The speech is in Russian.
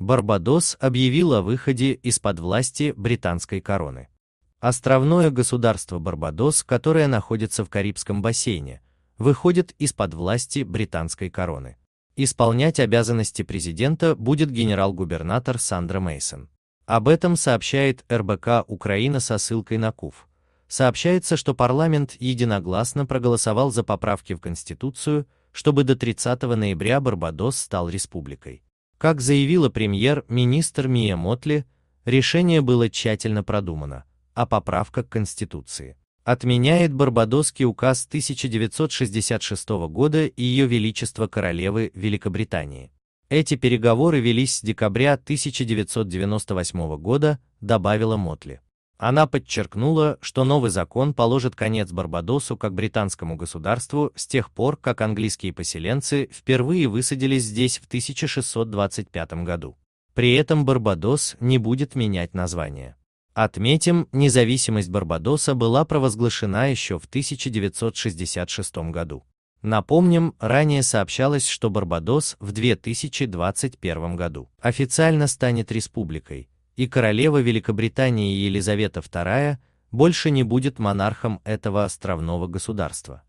Барбадос объявил о выходе из-под власти британской короны. Островное государство Барбадос, которое находится в Карибском бассейне, выходит из-под власти британской короны. Исполнять обязанности президента будет генерал-губернатор Сандра Мейсон. Об этом сообщает РБК Украина со ссылкой на КУФ. Сообщается, что парламент единогласно проголосовал за поправки в Конституцию, чтобы до 30 ноября Барбадос стал республикой. Как заявила премьер-министр Мия Мотли, решение было тщательно продумано, а поправка к Конституции отменяет Барбадосский указ 1966 года и Ее Величества Королевы Великобритании. Эти переговоры велись с декабря 1998 года, добавила Мотли. Она подчеркнула, что новый закон положит конец Барбадосу как британскому государству с тех пор, как английские поселенцы впервые высадились здесь в 1625 году. При этом Барбадос не будет менять название. Отметим, независимость Барбадоса была провозглашена еще в 1966 году. Напомним, ранее сообщалось, что Барбадос в 2021 году официально станет республикой, и королева Великобритании Елизавета II больше не будет монархом этого островного государства.